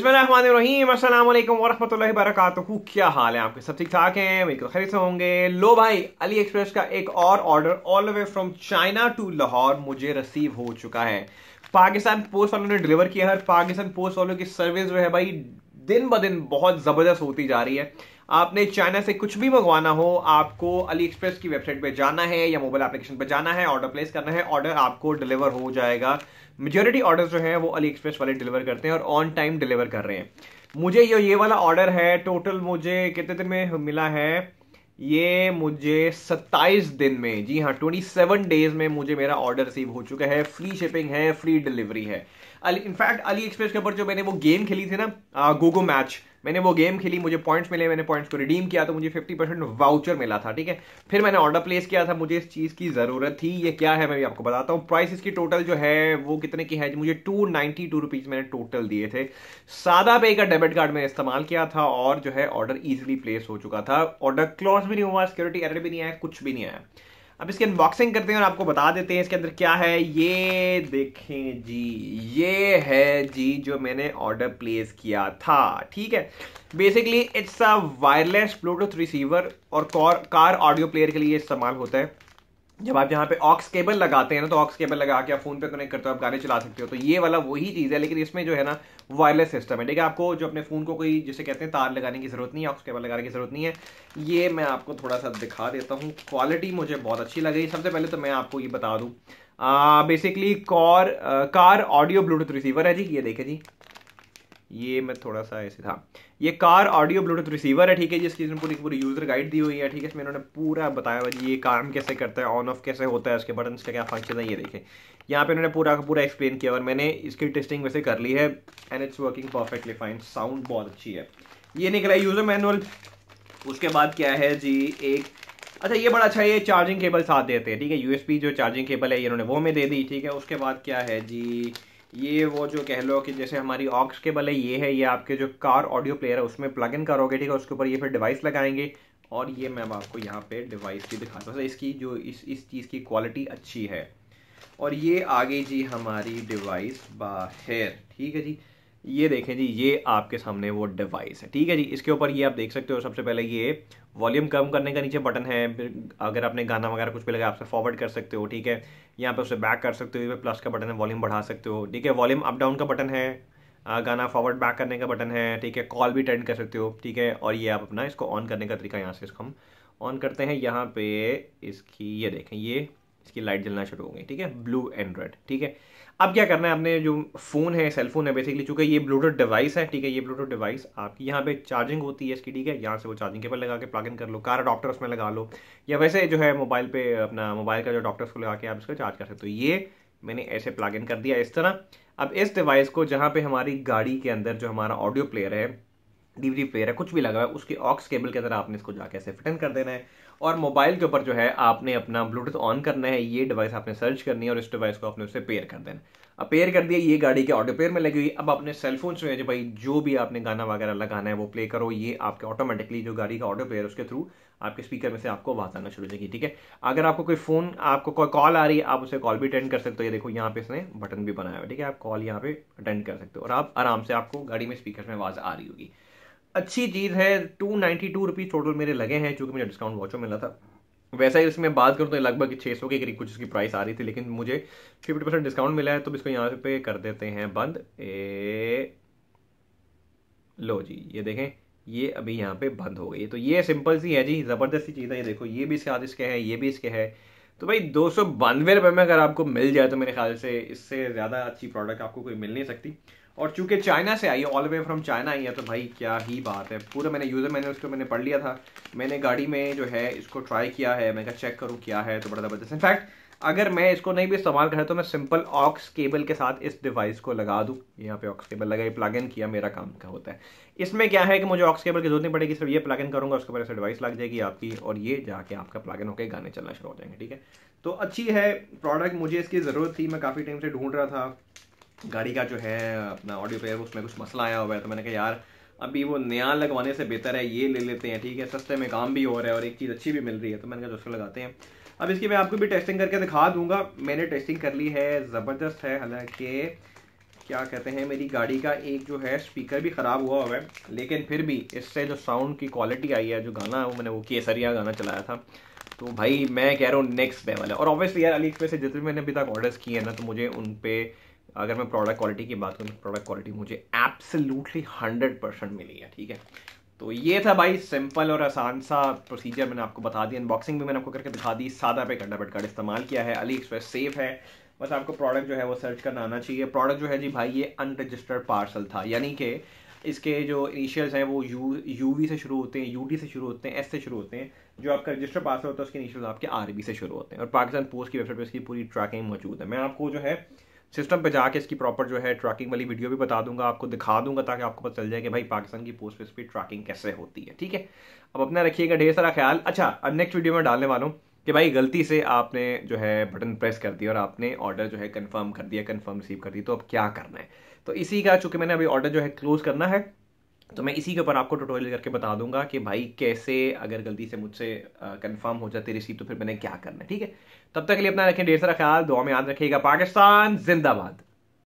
वरहमल क्या हाल है आपके सब ठीक ठाक हैं बिल्कुल खरीद से होंगे लो भाई अली एक्सप्रेस का एक और order all the way from China to Lahore मुझे रिसीव हो चुका है पाकिस्तान पोस्ट वालों ने डिलीवर किया है पाकिस्तान पोस्ट वालों की सर्विस जो है भाई दिन ब दिन बहुत ज़बरदस्त होती जा रही है आपने चाइना से कुछ भी मंगवाना हो आपको अली एक्सप्रेस की वेबसाइट पे जाना है या मोबाइल एप्लीकेशन पे जाना है ऑर्डर प्लेस करना है ऑर्डर आपको डिलीवर हो जाएगा मेजोरिटी ऑर्डर जो है वो अली एक्सप्रेस वाले डिलीवर करते हैं और ऑन टाइम डिलीवर कर रहे हैं मुझे ये ये वाला ऑर्डर है टोटल मुझे कितने दिन में मिला है ये मुझे 27 दिन में जी हाँ 27 डेज में मुझे मेरा ऑर्डर रिसीव हो चुका है फ्री शिपिंग है फ्री डिलीवरी है इनफैक्ट अली एक्सप्रेस के ऊपर जो मैंने वो गेम खेली थी ना गोगो मैच मैंने वो गेम खेली मुझे पॉइंट्स मिले मैंने पॉइंट्स को रिडीम किया तो मुझे 50 परसेंट वाउचर मिला था ठीक है फिर मैंने ऑर्डर प्लेस किया था मुझे इस चीज़ की ज़रूरत थी ये क्या है मैं भी आपको बताता हूँ प्राइस इसकी टोटल जो है वो कितने की है मुझे टू नाइन्टी टू रुपीज़ मैंने टोटल दिए थे सादा पे का डेबिट कार्ड मैंने इस्तेमाल किया था और जो है ऑर्डर ईजिली प्लेस हो चुका था ऑर्डर क्लॉज भी नहीं हुआ सिक्योरिटी एरर भी नहीं आया कुछ भी नहीं आया अब इसकी अनबॉक्सिंग करते हैं और आपको बता देते हैं इसके अंदर क्या है ये देखें जी ये है जी जो मैंने ऑर्डर प्लेस किया था ठीक है basically it's a wireless Bluetooth receiver और कार ऑडियो प्लेयर के लिए इस्तेमाल होता है जब आप यहाँ पे ऑक्स केबल लगाते हैं ना तो ऑक्स केबल लगा के आप फोन पे कनेक्ट करते हो आप गाने चला सकते हो तो ये वाला वही चीज़ है लेकिन इसमें जो है ना वायरलेस सिस्टम है ठीक है आपको जो अपने फ़ोन को कोई जिसे कहते हैं तार लगाने की ज़रूरत नहीं है ऑक्स केबल लगाने की ज़रूरत नहीं है ये मैं आपको थोड़ा सा दिखा देता हूँ क्वालिटी मुझे बहुत अच्छी लगी सबसे पहले तो मैं आपको ये बता दूँ basically car car audio Bluetooth receiver है जी ये देखे जी ये मैं थोड़ा सा ऐसे था ये कार ऑडियो ब्लूटूथ रिसीवर है ठीक है जिसकी इसमें पूरी पूरी यूज़र गाइड दी हुई है ठीक है इसमें इन्होंने पूरा बताया हुआ ये काम कैसे करता है ऑन ऑफ कैसे होता है उसके बटन का क्या फंक्शन है ये देखें यहाँ पे इन्होंने पूरा का पूरा एक्सप्लेन किया और मैंने इसकी टेस्टिंग वैसे कर ली है and it's working perfectly fine sound बहुत अच्छी है ये निकला यूज़र मैनुअल उसके बाद क्या है जी एक अच्छा ये बड़ा अच्छा ये चार्जिंग केबल साथ देते हैं ठीक है यूएसपी जो चार्जिंग केबल है ये इन्होंने वो में दे दी ठीक है उसके बाद क्या है जी ये वो जो कह लो कि जैसे हमारी ऑक्स केबल है ये है ये आपके जो कार ऑडियो प्लेयर है उसमें प्लग इन करोगे ठीक है उसके ऊपर ये फिर डिवाइस लगाएंगे और ये मैं अब आपको यहाँ पे डिवाइस भी दिखाता हूँ इसकी जो इस इस चीज़ की क्वालिटी अच्छी है और ये आगे जी हमारी डिवाइस बाहर ठीक है जी ये देखें जी ये आपके सामने वो डिवाइस है ठीक है जी इसके ऊपर ये आप देख सकते हो सबसे पहले ये वॉल्यूम कम करने का नीचे बटन है अगर आपने गाना वगैरह कुछ भी लगा आपसे फॉरवर्ड कर सकते हो ठीक है यहाँ पे उसे बैक कर सकते हो ये प्लस का बटन है वॉल्यूम बढ़ा सकते हो ठीक है वॉल्यूम अप डाउन का बटन है गाना फॉरवर्ड बैक करने का बटन है ठीक है कॉल भी अटेंड कर सकते हो ठीक है और ये आप अपना इसको ऑन करने का तरीका यहाँ से इसको हम ऑन करते हैं यहाँ पे इसकी ये देखें ये इसकी लाइट जलना शुरू हो गई ठीक है ब्लू एंड रेड ठीक है अब क्या करना है आपने जो फ़ोन है सेलफोन है बेसिकली चूंकि ये ब्लूटूथ डिवाइस है ठीक है ये ब्लूटूथ डिवाइस आपकी यहाँ पे चार्जिंग होती है इसकी ठीक है यहाँ से वो चार्जिंग केबल लगा के प्लग इन कर लो कार डॉक्टर उसमें लगा लो या वैसे जो है मोबाइल पे अपना मोबाइल का जो डॉक्टर उसको लगा के आप इसको चार्ज कर सकते हो तो ये मैंने ऐसे प्लग इन कर दिया इस तरह अब इस डिवाइस को जहाँ पे हमारी गाड़ी के अंदर जो हमारा ऑडियो प्लेयर है डीवीडी प्लेयर है कुछ भी लगा हुआ है उसके ऑक्स केबल के अंदर आपने इसको जाके ऐसे फिटन कर देना है और मोबाइल के ऊपर जो है आपने अपना ब्लूटूथ ऑन करना है ये डिवाइस आपने सर्च करनी है और इस डिवाइस को आपने उससे पेयर कर देना अब पेयर कर दिया ये गाड़ी के ऑटो पेयर में लगी हुई अब अपने सेलफोन से जो भाई जो भी आपने गाना वगैरह लगाना है वो प्ले करो ये आपके ऑटोमेटिकली जो गाड़ी का ऑटो पेयर उसके थ्रू आपके स्पीकर में से आपको आवाज़ आना शुरू हो जाएगी ठीक है अगर आपको कोई फ़ोन आपको कोई कॉल आ रही है आप उसे कॉल भी अटेंड कर सकते हो ये देखो यहाँ पे इसने बटन भी बनाया हुआ है ठीक है आप कॉल यहाँ पे अटेंड कर सकते हो और आप आराम से आपको गाड़ी में स्पीकर में आवाज़ आ रही होगी अच्छी चीज़ है two ninety two rupees total मेरे लगे हैं जो कि मुझे डिस्काउंट वॉचों मिला था वैसा ही इसमें बात करूँ तो लगभग छः सौ के करीब कुछ इसकी प्राइस आ रही थी लेकिन मुझे फिफ्टी परसेंट डिस्काउंट मिला है तो इसको यहाँ पे कर देते हैं बंद ए लो जी ये देखें ये अभी यहाँ पे बंद हो गई है तो ये सिंपल सी है जी ज़बरदस्त सी चीज़ है ये देखो ये भी इसके हाथ इसके है ये भी इसके है तो भाई दो सौ बानवे रुपये में अगर आपको मिल जाए तो मेरे ख्याल से इससे ज़्यादा अच्छी प्रोडक्ट आपको कोई मिल नहीं सकती और चूंकि चाइना से आई है ऑल वे फ्रॉम चाइना आई है तो भाई क्या ही बात है पूरा मैंने यूज़र मैंने उसको मैंने पढ़ लिया था मैंने गाड़ी में जो है इसको ट्राई किया है मैं क्या चेक करूँ क्या है तो बड़ा ज़बरदस्त इनफैक्ट अगर मैं इसको नहीं भी इस्तेमाल करा तो मैं सिंपल ऑक्स केबल के साथ इस डिवाइस को लगा दूँ यहाँ पे ऑक्स केबल लगाई प्लग इन किया मेरा काम का होता है इसमें क्या है कि मुझे ऑक्स केबल की जरूरत नहीं पड़ेगी सिर्फ ये प्लग इन करूँगा उसके बाद ऐसे डिवाइस लग जाएगी आपकी और ये जाके आपका प्लग इन होकर गाने चलना शुरू हो जाएंगे ठीक है तो अच्छी है प्रोडक्ट मुझे इसकी ज़रूरत थी मैं काफ़ी टाइम से ढूंढ रहा था गाड़ी का जो है अपना ऑडियो पेयर उसमें कुछ मसला आया हुआ है तो मैंने कहा यार अभी वो नया लगवाने से बेहतर है ये ले लेते हैं ठीक है सस्ते में काम भी हो रहा है और एक चीज़ अच्छी भी मिल रही है तो मैंने कहा उसको लगाते हैं अब इसकी मैं आपको भी टेस्टिंग करके दिखा दूंगा मैंने टेस्टिंग कर ली है ज़बरदस्त है हालांकि क्या कहते हैं मेरी गाड़ी का एक जो है स्पीकर भी ख़राब हुआ हुआ है लेकिन फिर भी इससे जो साउंड की क्वालिटी आई है जो गाना वो मैंने वो केसरिया गाना चलाया था तो भाई मैं कह रहा हूँ नेक्स्ट लेवल है और ऑब्वियसली यार अली एक्सप्रेस से जितने मैंने अभी तक ऑर्डर्स किए हैं ना तो मुझे उन पर अगर मैं प्रोडक्ट क्वालिटी की बात करूँ प्रोडक्ट क्वालिटी मुझे एब्सोल्युटली हंड्रेड परसेंट मिली है ठीक है तो ये था भाई सिंपल और आसान सा प्रोसीजर मैंने आपको बता दी अनबॉक्सिंग भी मैंने आपको करके दिखा दी सादा पे कंडा कार्ड इस्तेमाल किया है अली एक्सप्रेस सेफ है बस आपको प्रोडक्ट जो है वो सर्च करना आना चाहिए प्रोडक्ट जो है जी भाई ये अनरजिस्टर्ड पार्सल था यानी कि इसके जो इनिशियल्स हैं वो यू यू वी से शुरू होते हैं यू डी से शुरू होते हैं एस से शुरू होते हैं जो आपका रजिस्टर पार्सल होता है उसके इनिशियल आपके आर बी से शुरू होते हैं और पाकिस्तान पोस्ट की वेबसाइट पर इसकी पूरी ट्रैकिंग मौजूद है मैं आपको जो है सिस्टम पे जाके इसकी प्रॉपर जो है ट्रैकिंग वाली वीडियो भी बता दूंगा आपको दिखा दूंगा ताकि आपको पता चल जाए कि भाई पाकिस्तान की पोस्ट स्पीड ट्रैकिंग कैसे होती है ठीक है अब अपना रखिएगा ढेर सारा ख्याल अच्छा अब नेक्स्ट वीडियो में डालने वाला हूँ कि भाई गलती से आपने जो है बटन प्रेस कर दिया और आपने ऑर्डर जो है कंफर्म कर दिया कंफर्म रिसीव कर दी तो अब क्या करना है तो इसी का चूंकि मैंने अभी ऑर्डर जो है क्लोज करना है तो मैं इसी के ऊपर आपको ट्यूटोरियल करके बता दूंगा कि भाई कैसे अगर गलती से मुझसे कंफर्म हो जाती रिसीव तो फिर मैंने क्या करना है ठीक है तब तक के लिए अपना रखें ढेर सारा ख्याल दुआ में याद रखिएगा पाकिस्तान जिंदाबाद